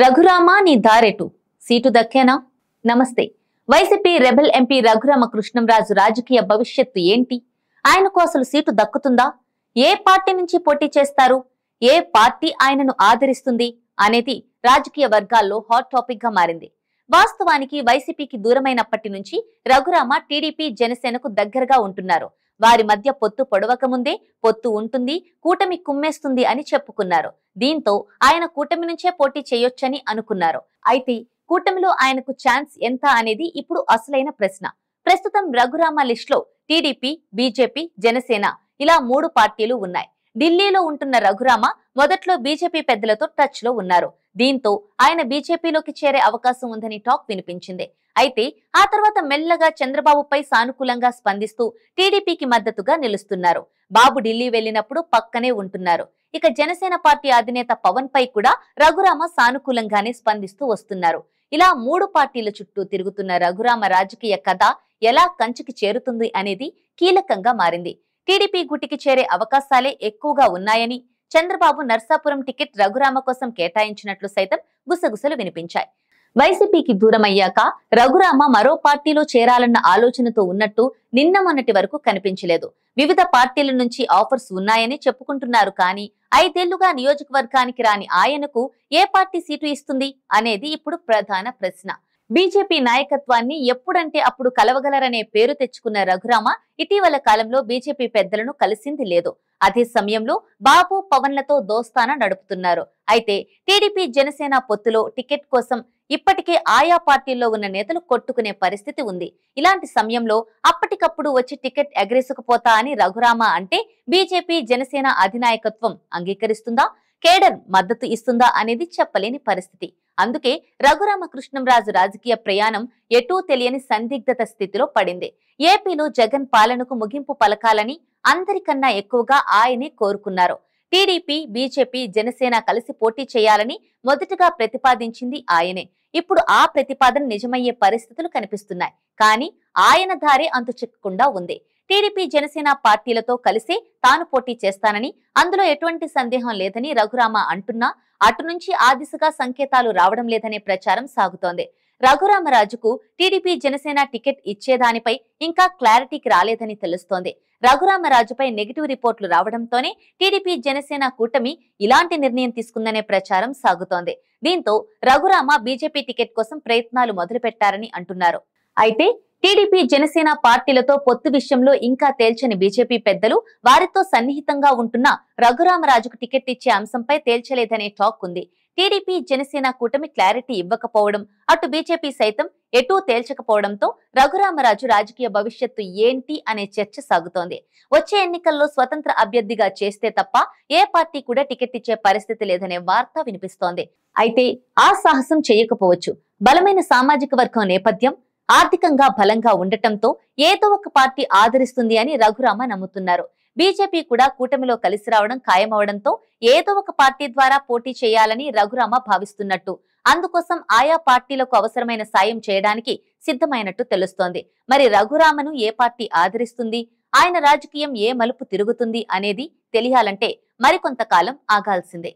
రఘురామ నీ దారెటు సీటు దక్కేనా నమస్తే YCP rebel MP Raghurama Krishnamraju రాజకీయ భవిష్యత్తు ఏంటి ఆయనకు అసలు సీటు దక్కుతుందా ఏ పార్టీ నుంచి పోటీ చేస్తారు ఏ పార్టీ ఆయనను ఆదరిస్తుంది అనేది రాజకీయ వర్గాల్లో హాట్ టాపిక్ గా మారింది వాస్తవానికి వైసీపీకి దూరమైనప్పటి నుంచి రఘురామ టీడీపీ జనసేనకు దగ్గరగా ఉంటున్నారు వారి మధ్య పొత్తు పొడవకముందే పొత్తు ఉంటుంది కూటమి కుమ్మేస్తుంది అని చెప్పుకున్నారు దీంతో ఆయన కూటమి నుంచే పోటీ చేయొచ్చని అనుకున్నారు అయితే కూటమిలో ఆయనకు ఛాన్స్ ఎంత అనేది ఇప్పుడు అసలైన ప్రశ్న ప్రస్తుతం రఘురామ లిస్టులో టీడీపీ బీజేపీ జనసేన ఇలా మూడు పార్టీలు ఉన్నాయి ఢిల్లీలో ఉంటున్న రఘురామ మొదట్లో బీజేపీ పెద్దలతో టచ్ లో ఉన్నారు దీంతో ఆయన బీజేపీలోకి చేరే అవకాశం ఉందని టాక్ వినిపించింది అయితే ఆ తర్వాత మెల్లగా చంద్రబాబుపై సానుకూలంగా స్పందిస్తూ టీడీపీకి మద్దతుగా నిలుస్తున్నారు బాబు ఢిల్లీ వెళ్లినప్పుడు పక్కనే ఉంటున్నారు ఇక జనసేన పార్టీ అధినేత పవన్ పై కూడా రఘురామ సానుకూలంగానే స్పందిస్తూ వస్తున్నారు ఇలా మూడు పార్టీల చుట్టూ తిరుగుతున్న రఘురామ రాజకీయ కథ ఎలా కంచికి చేరుతుంది అనేది కీలకంగా మారింది టీడీపీ గుటికి చేరే అవకాశాలే ఎక్కువగా ఉన్నాయని చంద్రబాబు నర్సాపురం టికెట్ రఘురామ కోసం కేటాయించినట్లు సైతం గుసగుసలు వినిపించాయి వైసీపీకి దూరమయ్యాక రఘురామ మరో పార్టీలో చేరాలన్న ఆలోచనతో ఉన్నట్టు నిన్న మొన్నటి వరకు కనిపించలేదు వివిధ పార్టీల నుంచి ఆఫర్స్ ఉన్నాయని చెప్పుకుంటున్నారు కానీ ఐదేళ్లుగా నియోజకవర్గానికి రాని ఆయనకు ఏ పార్టీ సీటు ఇస్తుంది అనేది ఇప్పుడు ప్రధాన ప్రశ్న బీజేపీ నాయకత్వాన్ని ఎప్పుడంటే అప్పుడు కలవగలరనే పేరు తెచ్చుకున్న రఘురామ ఇటీవల కాలంలో బీజేపీ పెద్దలను కలిసింది లేదు అదే సమయంలో బాబు పవన్లతో దోస్తాన నడుపుతున్నారు అయితే టీడీపీ జనసేన పొత్తులో టికెట్ కోసం ఇప్పటికే ఆయా పార్టీల్లో ఉన్న నేతలు కొట్టుకునే పరిస్థితి ఉంది ఇలాంటి సమయంలో అప్పటికప్పుడు వచ్చి టికెట్ ఎగరేసుకుపోతా అని రఘురామ అంటే బీజేపీ జనసేన అధినాయకత్వం అంగీకరిస్తుందా కేడర్ మద్దతు ఇస్తుందా అనేది చెప్పలేని పరిస్థితి అందుకే రఘురామకృష్ణంరాజు రాజకీయ ప్రయాణం ఎటూ తెలియని సందిగ్ధత స్థితిలో పడింది ఏపీలో జగన్ పాలనకు ముగింపు పలకాలని అందరికన్నా ఎక్కువగా ఆయనే కోరుకున్నారు టీడీపీ బీజేపీ జనసేన కలిసి పోటీ చేయాలని మొదటగా ప్రతిపాదించింది ఆయనే ఇప్పుడు ఆ ప్రతిపాదన నిజమయ్యే పరిస్థితులు కనిపిస్తున్నాయి కానీ ఆయన దారే అంతు చిక్కకుండా ఉంది టీడీపీ జనసేన పార్టీలతో కలిసే తాను పోటీ చేస్తానని అందులో ఎటువంటి సందేహం లేదని రఘురామ అంటున్నా అటు నుంచి ఆ దిశగా సంకేతాలు రావడం లేదనే ప్రచారం సాగుతోంది రఘురామరాజుకు టీడీపీ జనసేన టికెట్ ఇచ్చేదానిపై ఇంకా క్లారిటీకి రాలేదని తెలుస్తోంది రఘురామరాజుపై నెగిటివ్ రిపోర్ట్లు రావడంతోనే టీడీపీ జనసేన కూటమి ఇలాంటి నిర్ణయం తీసుకుందనే ప్రచారం సాగుతోంది దీంతో రఘురామ బీజేపీ టికెట్ కోసం ప్రయత్నాలు మొదలుపెట్టారని అంటున్నారు అయితే టీడీపీ జనసేన పార్టీలతో పొత్తు విషయంలో ఇంకా తేల్చని బీజేపీ పెద్దలు వారితో సన్నిహితంగా ఉంటున్న రఘురామరాజుకు టికెట్ ఇచ్చే అంశంపై తేల్చలేదనే టాక్ ఉంది టీడీపీ జనసేన కూటమి క్లారిటీ ఇవ్వకపోవడం అటు బీజేపీ సైతం ఎటూ తేల్చకపోవడంతో రఘురామరాజు రాజకీయ భవిష్యత్తు ఏంటి అనే చర్చ సాగుతోంది వచ్చే ఎన్నికల్లో స్వతంత్ర అభ్యర్థిగా చేస్తే తప్ప ఏ పార్టీ కూడా టికెట్ ఇచ్చే పరిస్థితి లేదనే వార్త వినిపిస్తోంది అయితే ఆ సాహసం చేయకపోవచ్చు బలమైన సామాజిక వర్గం నేపథ్యం ఆర్థికంగా బలంగా ఉండటంతో ఏదో ఒక పార్టీ ఆదరిస్తుంది అని రఘురామ నమ్ముతున్నారు బీజేపీ కూడా కూటమిలో కలిసి రావడం ఖాయమవడంతో ఏదో ఒక పార్టీ ద్వారా పోటీ చేయాలని రఘురామ భావిస్తున్నట్టు అందుకోసం ఆయా పార్టీలకు అవసరమైన సాయం చేయడానికి సిద్ధమైనట్టు తెలుస్తోంది మరి రఘురామను ఏ పార్టీ ఆదరిస్తుంది ఆయన రాజకీయం ఏ మలుపు తిరుగుతుంది అనేది తెలియాలంటే మరికొంతకాలం ఆగాల్సిందే